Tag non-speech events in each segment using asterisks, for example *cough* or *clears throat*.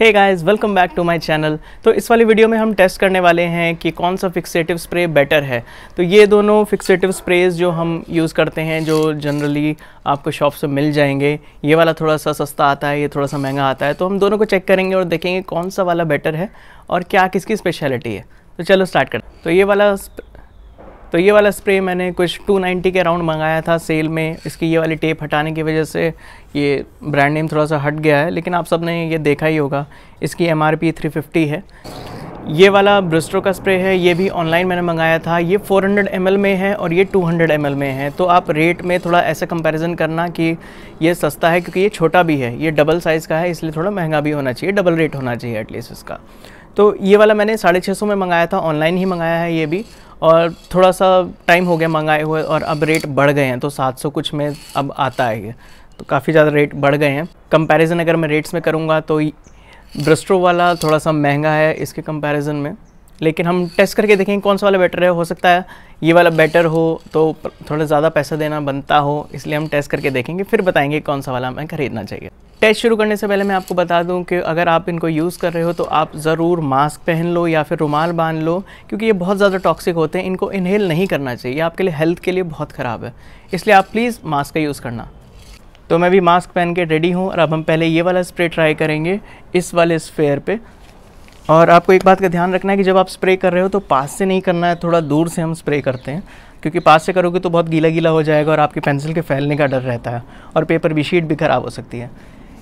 hey guys welcome back to my channel तो इस वाली वीडियो में हम टेस्ट करने वाले हैं कि कौन सा फिक्सेटिव स्प्रे बेटर है तो ये दोनों फिक्सेटिव स्प्रेज जो हम यूज़ करते हैं जो जनरली आपको शॉप से मिल जाएंगे ये वाला थोड़ा सा सस्ता आता है ये थोड़ा सा महंगा आता है तो हम दोनों को चेक करेंगे और देखेंगे कौन सा वाला बेटर है और क्या किसकी स्पेशलिटी है तो चलो स्टार्ट कर तो ये वाला तो ये वाला स्प्रे मैंने कुछ 290 के अराउंड मंगाया था सेल में इसकी ये वाली टेप हटाने की वजह से ये ब्रांड नेम थोड़ा सा हट गया है लेकिन आप सब ने ये देखा ही होगा इसकी एम आर 350 है ये वाला ब्रिस्टो का स्प्रे है ये भी ऑनलाइन मैंने मंगाया था ये 400 हंड्रेड में है और ये 200 हंड्रेड में है तो आप रेट में थोड़ा ऐसा कंपैरिजन करना कि ये सस्ता है क्योंकि ये छोटा भी है ये डबल साइज़ का है इसलिए थोड़ा महंगा भी होना चाहिए डबल रेट होना चाहिए एटलीस्ट इसका तो ये वाला मैंने साढ़े छः सौ में मंगाया था ऑनलाइन ही मंगाया है ये भी और थोड़ा सा टाइम हो गया मंगाए हुए और अब रेट बढ़ गए हैं तो सात सौ कुछ में अब आता है ये तो काफ़ी ज़्यादा रेट बढ़ गए हैं कंपैरिजन अगर मैं रेट्स में करूँगा तो ब्रस्ट्रो वाला थोड़ा सा महंगा है इसके कंपैरिजन में लेकिन हम टेस्ट करके देखेंगे कौन सा वाला बेटर है हो सकता है ये वाला बेटर हो तो थोड़ा ज़्यादा पैसा देना बनता हो इसलिए हम टेस्ट करके देखेंगे फिर बताएंगे कौन सा वाला हमें खरीदना चाहिए टेस्ट शुरू करने से पहले मैं आपको बता दूं कि अगर आप इनको यूज़ कर रहे हो तो आप ज़रूर मास्क पहन लो या फिर रुमाल बांध लो क्योंकि ये बहुत ज़्यादा टॉक्सिक होते हैं इनको इनहेल नहीं करना चाहिए आपके लिए हेल्थ के लिए बहुत ख़राब है इसलिए आप प्लीज़ मास्क का यूज़ करना तो मैं भी मास्क पहन के रेडी हूँ और अब हम पहले ये वाला स्प्रे ट्राई करेंगे इस वाले स्पेयर पर और आपको एक बात का ध्यान रखना है कि जब आप स्प्रे कर रहे हो तो पास से नहीं करना है थोड़ा दूर से हम स्प्रे करते हैं क्योंकि पास से करोगे तो बहुत गीला गीला हो जाएगा और आपकी पेंसिल के फैलने का डर रहता है और पेपर भी शीट भी ख़राब हो सकती है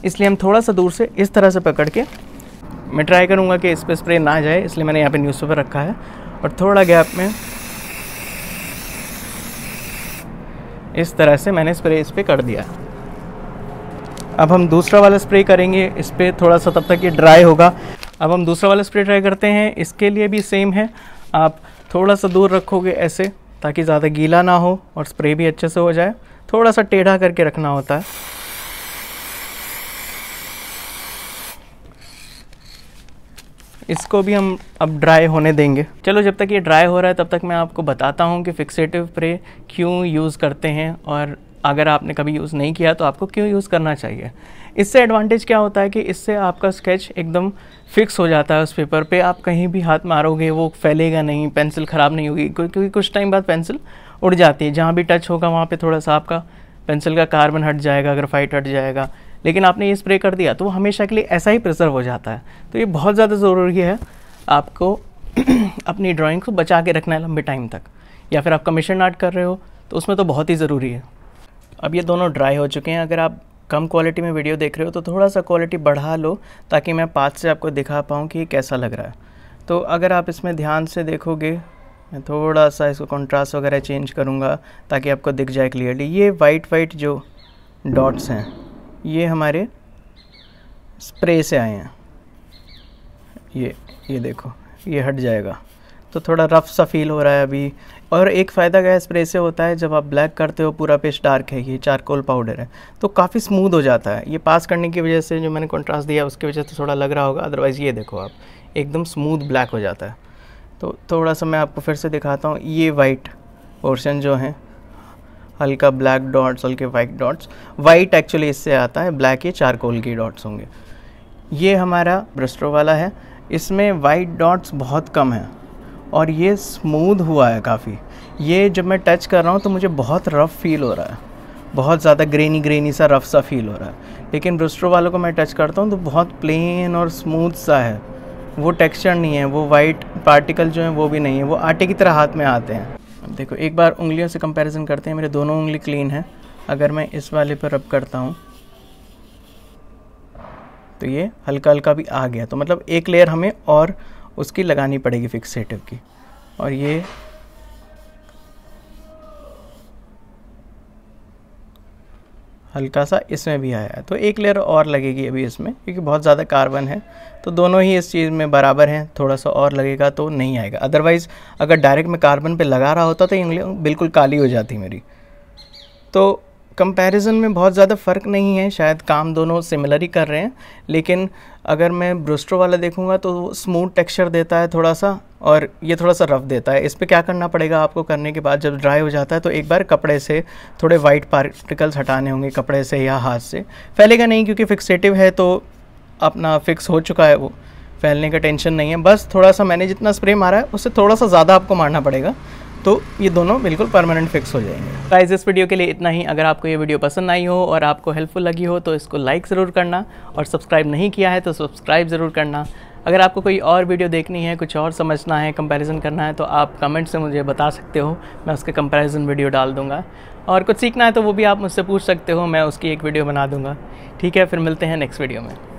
इसलिए हम थोड़ा सा दूर से इस तरह से पकड़ के मैं ट्राई करूँगा कि इस पर स्प्रे ना जाए इसलिए मैंने यहाँ पे न्यूज़पेपर रखा है और थोड़ा गैप में इस तरह से मैंने स्प्रे इस पर कर दिया अब हम दूसरा वाला स्प्रे करेंगे इस पर थोड़ा सा तब तक ये ड्राई होगा अब हम दूसरा वाला स्प्रे ट्राई करते हैं इसके लिए भी सेम है आप थोड़ा सा दूर रखोगे ऐसे ताकि ज़्यादा गीला ना हो और स्प्रे भी अच्छे से हो जाए थोड़ा सा टेढ़ा करके रखना होता है इसको भी हम अब ड्राई होने देंगे चलो जब तक ये ड्राई हो रहा है तब तक मैं आपको बताता हूँ कि फिक्सेटिव प्रे क्यों यूज़ करते हैं और अगर आपने कभी यूज़ नहीं किया तो आपको क्यों यूज़ करना चाहिए इससे एडवांटेज क्या होता है कि इससे आपका स्केच एकदम फिक्स हो जाता है उस पेपर पे आप कहीं भी हाथ मारोगे वो फैलेगा नहीं पेंसिल ख़राब नहीं होगी क्योंकि कुछ टाइम बाद पेंसिल उड़ जाती है जहाँ भी टच होगा वहाँ पर थोड़ा सा आपका पेंसिल का कार्बन हट जाएगा ग्रेफाइट हट जाएगा लेकिन आपने ये स्प्रे कर दिया तो वो हमेशा के लिए ऐसा ही प्रिजर्व हो जाता है तो ये बहुत ज़्यादा ज़रूरी है आपको *clears throat* अपनी ड्राइंग को बचा के रखना है लंबे टाइम तक या फिर आप कमीशन आर्ट कर रहे हो तो उसमें तो बहुत ही ज़रूरी है अब ये दोनों ड्राई हो चुके हैं अगर आप कम क्वालिटी में वीडियो देख रहे हो तो थोड़ा सा क्वालिटी बढ़ा लो ताकि मैं पास से आपको दिखा पाऊँ कि कैसा लग रहा है तो अगर आप इसमें ध्यान से देखोगे मैं थोड़ा सा इसको कंट्रास्ट वगैरह चेंज करूँगा ताकि आपको दिख जाए क्लियरली ये वाइट वाइट जो डॉट्स हैं ये हमारे स्प्रे से आए हैं ये ये देखो ये हट जाएगा तो थोड़ा रफ सा फील हो रहा है अभी और एक फ़ायदा क्या स्प्रे से होता है जब आप ब्लैक करते हो पूरा पेस्ट डार्क है ये चारकोल पाउडर है तो काफ़ी स्मूथ हो जाता है ये पास करने की वजह से जो मैंने कॉन्ट्रास्ट दिया उसकी वजह से थोड़ा लग रहा होगा अदरवाइज़ ये देखो आप एकदम स्मूथ ब्लैक हो जाता है तो थोड़ा सा मैं आपको फिर से दिखाता हूँ ये वाइट पोर्शन जो हैं हल्का ब्लैक डॉट्स हल्के वाइट डॉट्स वाइट एक्चुअली इससे आता है ब्लैक ये चारकोल की डॉट्स होंगे ये हमारा ब्रस्ट्रो वाला है इसमें वाइट डॉट्स बहुत कम है और ये स्मूद हुआ है काफ़ी ये जब मैं टच कर रहा हूँ तो मुझे बहुत रफ़ फील हो रहा है बहुत ज़्यादा ग्रेनी ग्रेनी सा रफ़ सा फील हो रहा है लेकिन ब्रस्ट्रो वालों को मैं टच करता हूँ तो बहुत प्लेन और स्मूथ सा है वो टेक्सचर नहीं है वो वाइट पार्टिकल जो है वो भी नहीं है वो आटे की तरह हाथ में आते हैं अब देखो एक बार उंगलियों से कंपैरिजन करते हैं मेरे दोनों उंगली क्लीन है अगर मैं इस वाले पर रब करता हूँ तो ये हल्का हल्का भी आ गया तो मतलब एक लेयर हमें और उसकी लगानी पड़ेगी फिक्सेटिव की और ये हल्का सा इसमें भी आया है तो एक लेयर और लगेगी अभी इसमें क्योंकि बहुत ज़्यादा कार्बन है तो दोनों ही इस चीज़ में बराबर हैं थोड़ा सा और लगेगा तो नहीं आएगा अदरवाइज़ अगर डायरेक्ट मैं कार्बन पे लगा रहा होता तो इंग्लिश बिल्कुल काली हो जाती मेरी तो कंपैरिजन में बहुत ज़्यादा फ़र्क नहीं है शायद काम दोनों सिमिलर ही कर रहे हैं लेकिन अगर मैं ब्रुस्ट्रो वाला देखूँगा तो स्मूथ टेक्सचर देता है थोड़ा सा और ये थोड़ा सा रफ देता है इस पर क्या करना पड़ेगा आपको करने के बाद जब ड्राई हो जाता है तो एक बार कपड़े से थोड़े वाइट पार्टिकल्स हटाने होंगे कपड़े से या हाथ से फैलेगा नहीं क्योंकि फिक्सेटिव है तो अपना फिक्स हो चुका है वो फैलने का टेंशन नहीं है बस थोड़ा सा मैंने जितना स्प्रे मारा है उससे थोड़ा सा ज़्यादा आपको मारना पड़ेगा तो ये दोनों बिल्कुल परमानेंट फिक्स हो जाएंगे गाइस इस वीडियो के लिए इतना ही अगर आपको ये वीडियो पसंद आई हो और आपको हेल्पफुल लगी हो तो इसको लाइक ज़रूर करना और सब्सक्राइब नहीं किया है तो सब्सक्राइब ज़रूर करना अगर आपको कोई और वीडियो देखनी है कुछ और समझना है कंपैरिजन करना है तो आप कमेंट से मुझे बता सकते हो मैं उसके कंपैरिजन वीडियो डाल दूँगा और कुछ सीखना है तो वो भी आप मुझसे पूछ सकते हो मैं उसकी एक वीडियो बना दूँगा ठीक है फिर मिलते हैं नेक्स्ट वीडियो में